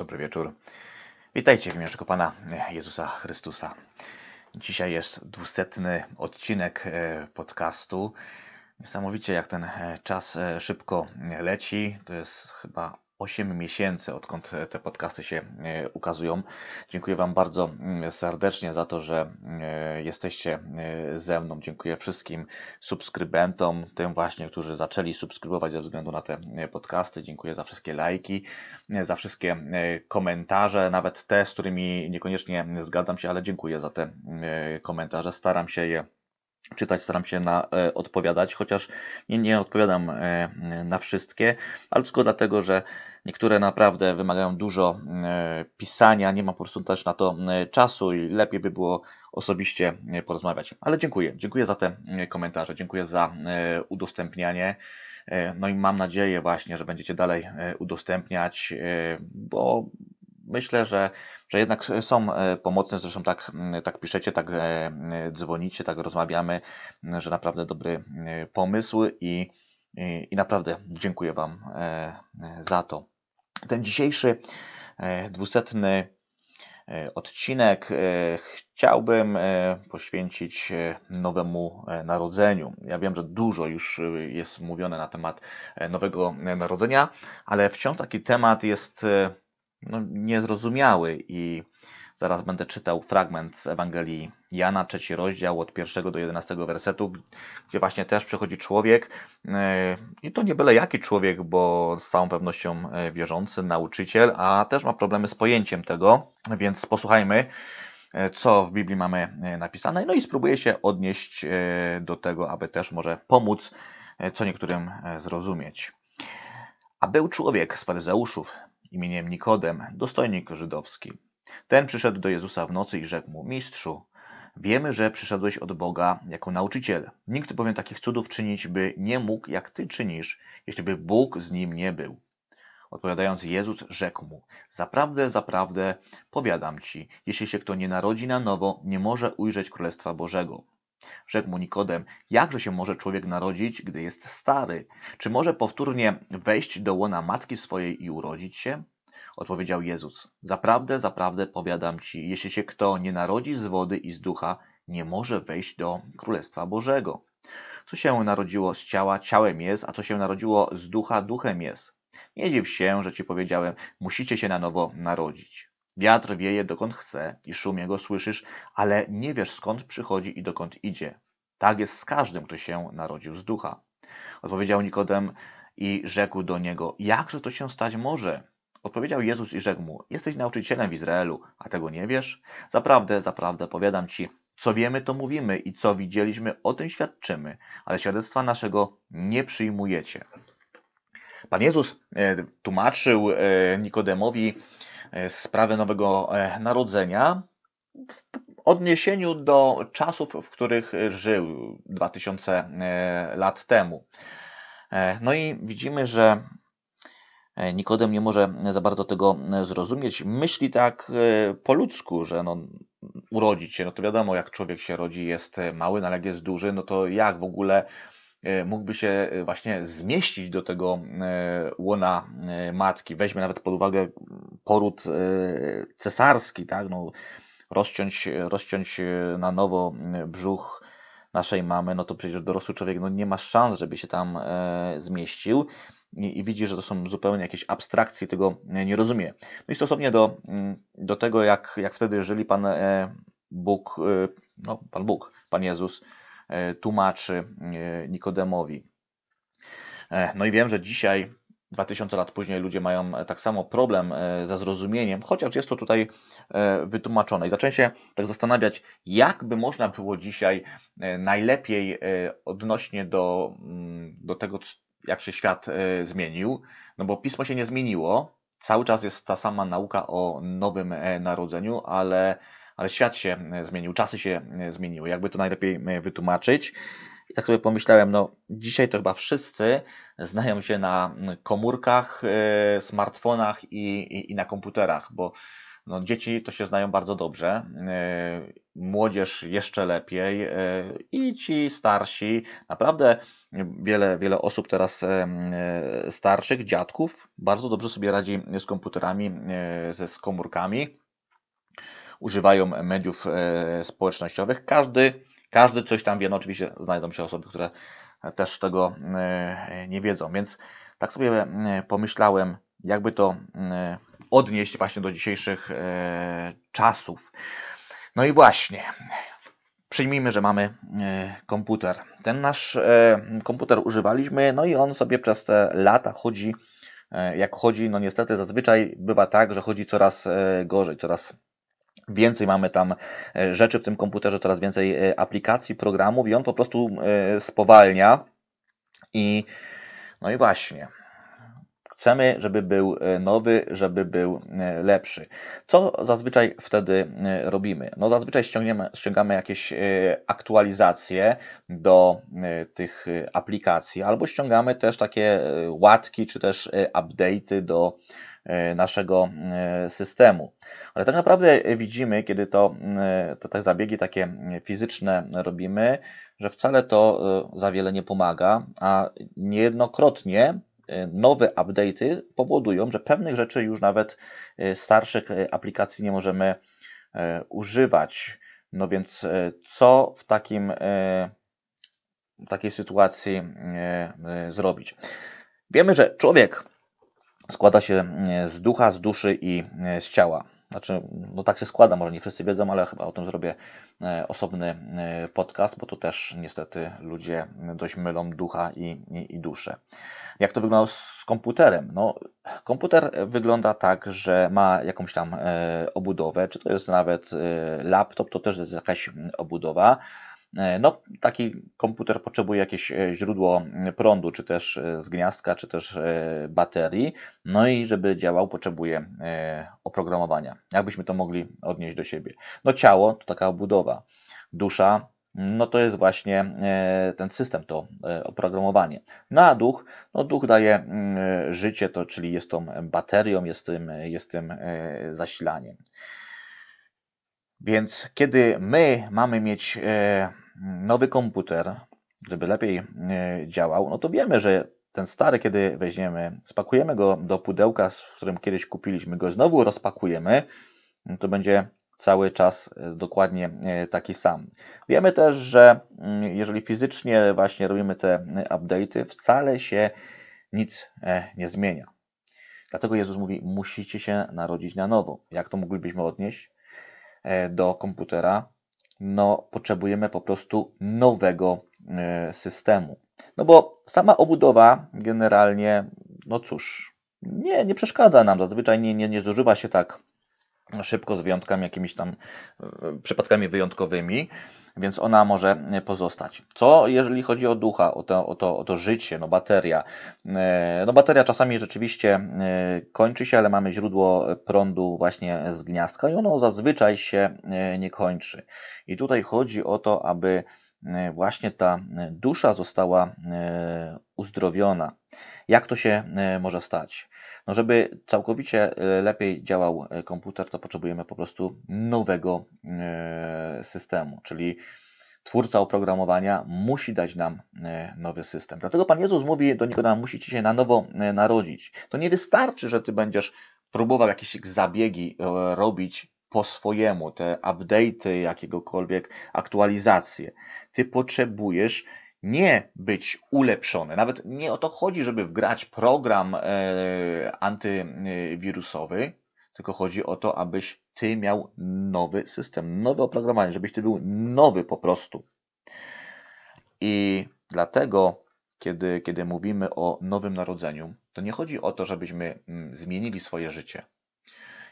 Dobry wieczór. Witajcie w imię naszego Pana Jezusa Chrystusa. Dzisiaj jest dwusetny odcinek e, podcastu. Niesamowicie jak ten e, czas e, szybko leci. To jest chyba 8 miesięcy, odkąd te podcasty się e, ukazują. Dziękuję Wam bardzo mm, serdecznie za to, że e, jesteście e, ze mną. Dziękuję wszystkim subskrybentom, tym właśnie, którzy zaczęli subskrybować ze względu na te podcasty. Dziękuję za wszystkie lajki, za wszystkie komentarze, nawet te, z którymi niekoniecznie zgadzam się, ale dziękuję za te komentarze. Staram się je czytać, staram się na, e, odpowiadać, chociaż nie, nie odpowiadam e, na wszystkie, ale tylko dlatego, że niektóre naprawdę wymagają dużo e, pisania, nie ma po prostu też na to e, czasu i lepiej by było osobiście e, porozmawiać. Ale dziękuję, dziękuję za te e, komentarze, dziękuję za udostępnianie. No i mam nadzieję właśnie, że będziecie dalej udostępniać, bo myślę, że, że jednak są e, pomocne, zresztą tak, mm, tak piszecie, tak e, e, dzwonicie, tak rozmawiamy, że naprawdę dobry pomysł i, i, i naprawdę dziękuję Wam za to. Ten dzisiejszy dwusetny odcinek chciałbym poświęcić Nowemu Narodzeniu. Ja wiem, że dużo już jest mówione na temat Nowego Narodzenia, ale wciąż taki temat jest no, niezrozumiały i zaraz będę czytał fragment z Ewangelii Jana, trzeci rozdział od pierwszego do 11 wersetu, gdzie właśnie też przychodzi człowiek e, i to nie byle jaki człowiek, bo z całą pewnością e, wierzący, nauczyciel, a też ma problemy z pojęciem tego, więc posłuchajmy e, co w Biblii mamy napisane, no i spróbuję się odnieść do tego, aby też może pomóc co niektórym zrozumieć. A był człowiek z faryzeuszów, imieniem Nikodem, dostojnik żydowski. Ten przyszedł do Jezusa w nocy i rzekł mu: Mistrzu, wiemy, że przyszedłeś od Boga jako nauczyciel. Nikt bowiem takich cudów czynić by nie mógł, jak ty czynisz, jeśli by Bóg z nim nie był. Odpowiadając Jezus, rzekł mu: Zaprawdę, zaprawdę, powiadam ci, jeśli się kto nie narodzi na nowo, nie może ujrzeć Królestwa Bożego. Rzekł mu Nikodem, jakże się może człowiek narodzić, gdy jest stary? Czy może powtórnie wejść do łona matki swojej i urodzić się? Odpowiedział Jezus, zaprawdę, zaprawdę powiadam ci, jeśli się kto nie narodzi z wody i z ducha, nie może wejść do Królestwa Bożego. Co się narodziło z ciała, ciałem jest, a co się narodziło z ducha, duchem jest. Nie dziw się, że ci powiedziałem, musicie się na nowo narodzić. Wiatr wieje dokąd chce i szum jego słyszysz, ale nie wiesz skąd przychodzi i dokąd idzie. Tak jest z każdym, kto się narodził z ducha. Odpowiedział Nikodem i rzekł do niego, jakże to się stać może? Odpowiedział Jezus i rzekł mu, jesteś nauczycielem w Izraelu, a tego nie wiesz? Zaprawdę, zaprawdę, powiadam ci, co wiemy, to mówimy i co widzieliśmy, o tym świadczymy, ale świadectwa naszego nie przyjmujecie. Pan Jezus e, tłumaczył e, Nikodemowi E, sprawę Nowego e, Narodzenia w odniesieniu do czasów, w których żył 2000 e, lat temu. No i widzimy, że Nikodem nie może za bardzo tego zrozumieć. Myśli tak po ludzku, że no, urodzić się, no to wiadomo, jak człowiek się rodzi, jest mały, no ale jak jest duży, no to jak w ogóle E, mógłby się e, właśnie zmieścić do tego e, łona matki. Weźmy nawet pod uwagę poród cesarski, tak? No, rozciąć, rozciąć na nowo brzuch naszej mamy, no to przecież dorosły człowiek no nie ma szans, żeby się tam zmieścił. I, widzi, że to są zupełnie jakieś abstrakcje, tego nie rozumie. No i stosownie do, mm, do tego, jak, jak wtedy żyli Pan Bóg, no Pan Bóg, Pan Jezus, E, tłumaczy e, Nikodemowi. E, no i wiem, że dzisiaj 2000 lat później ludzie mają tak samo problem ze zrozumieniem, chociaż jest to tutaj wytłumaczone. I zacząłem się tak zastanawiać, jak by można było dzisiaj najlepiej odnośnie do, mm, do tego, jak się świat zmienił, no bo pismo się nie zmieniło, cały czas jest ta sama nauka o nowym narodzeniu, ale ale świat się e, zmienił, czasy się e, zmieniły, jakby to najlepiej e, wytłumaczyć. I tak sobie pomyślałem, no dzisiaj to chyba wszyscy znają się na komórkach, smartfonach i, i, i na komputerach, bo no, dzieci to się znają bardzo dobrze, młodzież jeszcze lepiej i ci starsi. Naprawdę wiele, wiele osób teraz starszych, dziadków, bardzo dobrze sobie radzi z komputerami, z komórkami używają mediów e, społecznościowych. Każdy, każdy coś tam wie, no oczywiście znajdą się osoby, które też tego e, nie wiedzą, więc tak sobie e, pomyślałem, jakby to odnieść właśnie do dzisiejszych czasów. No i właśnie, przyjmijmy, że mamy komputer. Ten nasz komputer używaliśmy, no i on sobie przez te lata chodzi, jak chodzi, no niestety zazwyczaj bywa tak, że chodzi coraz gorzej, coraz Więcej mamy tam e, rzeczy w tym komputerze, coraz więcej e, aplikacji, programów i on po prostu e, spowalnia. I no i właśnie, Chcemy, żeby był e, nowy, żeby był e, lepszy. Co zazwyczaj wtedy e, robimy? No zazwyczaj ściągniemy, ściągamy jakieś aktualizacje do tych aplikacji, albo ściągamy też takie łatki, czy też update'y do naszego systemu. Ale tak naprawdę widzimy, kiedy to, to te zabiegi takie fizyczne robimy, że wcale to za wiele nie pomaga, a niejednokrotnie E, nowe update'y powodują, że pewnych rzeczy już nawet e, starszych e, aplikacji nie możemy używać. No więc co w takim w takiej sytuacji zrobić? Wiemy, że człowiek składa się z ducha, z duszy i z ciała. Znaczy, no tak się składa, może nie wszyscy wiedzą, ale chyba o tym zrobię e, osobny e, podcast, bo tu też niestety ludzie dość mylą ducha i, i, i duszę. Jak to wygląda z komputerem? No, komputer wygląda tak, że ma jakąś tam e, obudowę, czy to jest nawet laptop, to też jest jakaś obudowa. E, no, taki komputer potrzebuje jakieś e, źródło prądu, czy też e, z gniazdka, czy też baterii. No i żeby działał, potrzebuje oprogramowania. Jakbyśmy to mogli odnieść do siebie? No, ciało to taka budowa, Dusza no to jest właśnie ten system, to oprogramowanie. Na no duch, no duch daje życie, to, czyli jest tą baterią, jest tym, jest tym zasilaniem. Więc kiedy my mamy mieć e, nowy komputer, żeby lepiej e, działał, no to wiemy, że ten stary, kiedy weźmiemy, spakujemy go do pudełka, w którym kiedyś kupiliśmy go, znowu rozpakujemy, no to będzie cały czas e, dokładnie taki sam. Wiemy też, że mm, jeżeli fizycznie właśnie robimy te update'y, wcale się nic nie zmienia. Dlatego Jezus mówi, musicie się narodzić na nowo. Jak to moglibyśmy odnieść? E, do komputera, no potrzebujemy po prostu nowego e, systemu. No bo sama obudowa generalnie, no cóż, nie, nie przeszkadza nam, zazwyczaj nie, nie, nie zużywa się tak szybko z wyjątkami jakimiś tam e, przypadkami wyjątkowymi, więc ona może pozostać. Co jeżeli chodzi o ducha, o to, o to, o to życie, no bateria. E, no bateria czasami rzeczywiście e, kończy się, ale mamy źródło prądu właśnie z gniazdka i ono zazwyczaj się nie kończy. I tutaj chodzi o to, aby właśnie ta dusza została uzdrowiona. Jak to się może stać? No żeby całkowicie e, lepiej działał e, komputer, to potrzebujemy po prostu nowego e, systemu, czyli twórca oprogramowania musi dać nam nowy system. Dlatego Pan Jezus mówi do Nikodema, musicie się na nowo narodzić. To nie wystarczy, że Ty będziesz próbował jakieś zabiegi robić po swojemu, te update'y, jakiegokolwiek aktualizacje. Ty potrzebujesz nie być ulepszone. Nawet nie o to chodzi, żeby wgrać program e, antywirusowy, tylko chodzi o to, abyś ty miał nowy system, nowe oprogramowanie, żebyś ty był nowy po prostu. I dlatego, kiedy, kiedy mówimy o nowym narodzeniu, to nie chodzi o to, żebyśmy mm, zmienili swoje życie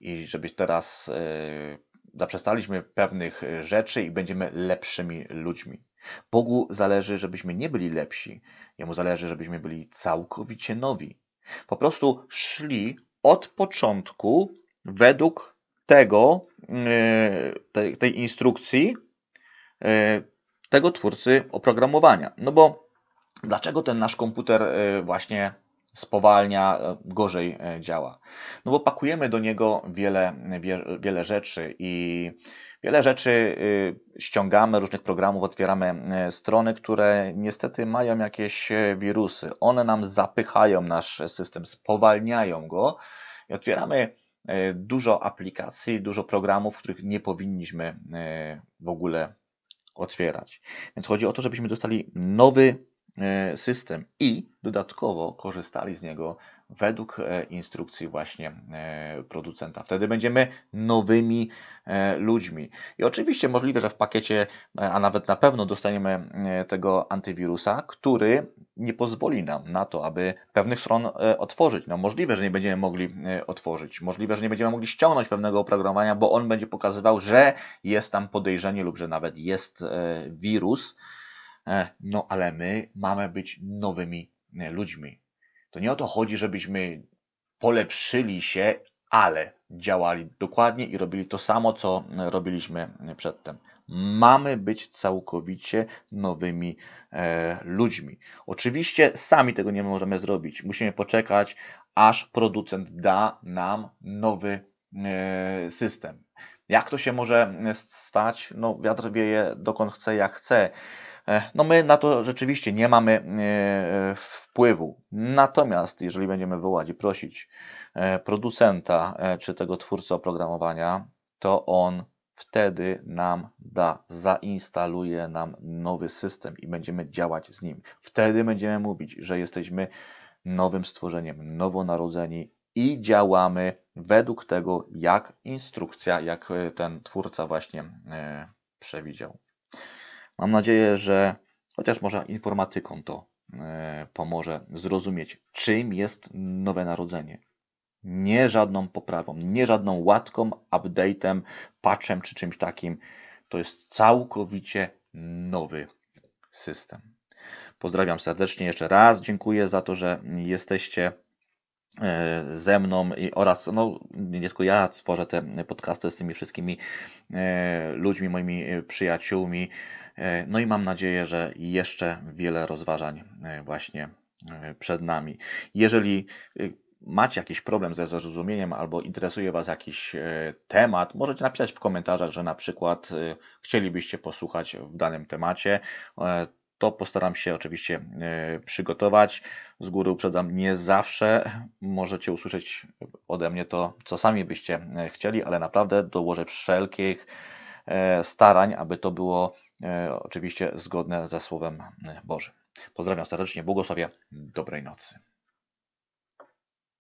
i żebyś teraz e, zaprzestaliśmy pewnych rzeczy i będziemy lepszymi ludźmi. Bogu zależy, żebyśmy nie byli lepsi. Jemu zależy, żebyśmy byli całkowicie nowi. Po prostu szli od początku według tego, yy, tej, tej instrukcji, yy, tego twórcy oprogramowania. No bo dlaczego ten nasz komputer yy, właśnie spowalnia, e, gorzej e, działa. No bo pakujemy do niego wiele, wiele, wiele rzeczy i wiele rzeczy y, ściągamy, różnych programów, otwieramy e, strony, które niestety mają jakieś wirusy. One nam zapychają nasz system, spowalniają go i otwieramy dużo aplikacji, dużo programów, których nie powinniśmy w ogóle otwierać. Więc chodzi o to, żebyśmy dostali nowy E, system i dodatkowo korzystali z niego według e, instrukcji właśnie e, producenta. Wtedy będziemy nowymi ludźmi. I oczywiście możliwe, że w pakiecie, a nawet na pewno dostaniemy tego antywirusa, który nie pozwoli nam na to, aby pewnych stron otworzyć. No możliwe, że nie będziemy mogli otworzyć. Możliwe, że nie będziemy mogli ściągnąć pewnego oprogramowania, bo on będzie pokazywał, że jest tam podejrzenie lub że nawet jest wirus E, no ale my mamy być nowymi e, ludźmi. To nie o to chodzi, żebyśmy polepszyli się, ale działali dokładnie i robili to samo, co e, robiliśmy przedtem. Mamy być całkowicie nowymi e, ludźmi. Oczywiście sami tego nie możemy zrobić. Musimy poczekać, aż producent da nam nowy e, system. Jak to się może stać? No, wiatr wieje dokąd chce, jak chce. E, no my na to rzeczywiście nie mamy e, e, wpływu. Natomiast jeżeli będziemy wołać i prosić producenta czy tego twórcę oprogramowania, to on wtedy nam da, zainstaluje nam nowy system i będziemy działać z nim. Wtedy będziemy mówić, że jesteśmy nowym stworzeniem, nowonarodzeni i działamy według tego, jak instrukcja, jak ten twórca właśnie przewidział. Mam nadzieję, że chociaż może informatykom to e, pomoże zrozumieć, czym jest nowe narodzenie. Nie żadną poprawą, nie żadną łatką, update'em, patchem czy czymś takim. To jest całkowicie nowy system. Pozdrawiam serdecznie jeszcze raz. Dziękuję za to, że jesteście e, ze mną i oraz no, nie tylko ja tworzę te podcasty z tymi wszystkimi e, ludźmi, moimi przyjaciółmi. E, no i mam nadzieję, że jeszcze wiele rozważań e, właśnie e, przed nami. Jeżeli macie jakiś problem ze zrozumieniem albo interesuje Was jakiś temat, możecie napisać w komentarzach, że na przykład chcielibyście posłuchać w danym temacie. To postaram się oczywiście przygotować. Z góry uprzedzam, nie zawsze możecie usłyszeć ode mnie to, co sami byście chcieli, ale naprawdę dołożę wszelkich starań, aby to było E, oczywiście zgodne ze Słowem Bożym. Pozdrawiam serdecznie, błogosławie, dobrej nocy.